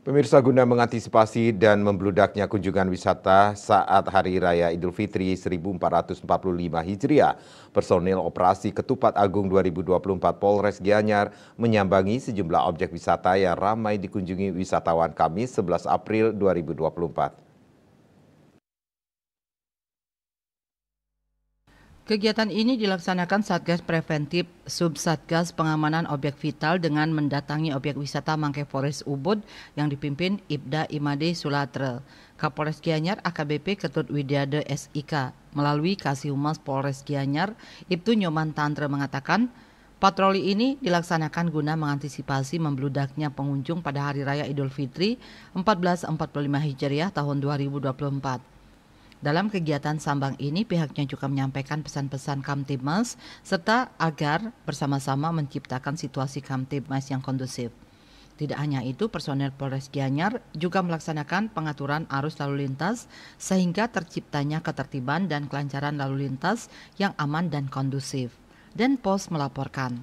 Pemirsa guna mengantisipasi dan membludaknya kunjungan wisata saat Hari Raya Idul Fitri 1445 Hijriah, personil operasi Ketupat Agung 2024 Polres Gianyar menyambangi sejumlah objek wisata yang ramai dikunjungi wisatawan Kamis 11 April 2024. Kegiatan ini dilaksanakan Satgas Preventif Subsatgas Pengamanan Objek Vital dengan mendatangi objek wisata Mangke Forest Ubud yang dipimpin Ibda Imade Sulatre. Kapolres Gianyar AKBP Ketut Widyade SIK melalui Kasih Humas Polres Gianyar Ibtu Nyoman Tantra mengatakan Patroli ini dilaksanakan guna mengantisipasi membludaknya pengunjung pada Hari Raya Idul Fitri 1445 Hijriah tahun 2024. Dalam kegiatan sambang ini, pihaknya juga menyampaikan pesan-pesan Kamtibmas serta agar bersama-sama menciptakan situasi Kamtibmas yang kondusif. Tidak hanya itu, personel Polres Gianyar juga melaksanakan pengaturan arus lalu lintas sehingga terciptanya ketertiban dan kelancaran lalu lintas yang aman dan kondusif. Dan Pos melaporkan.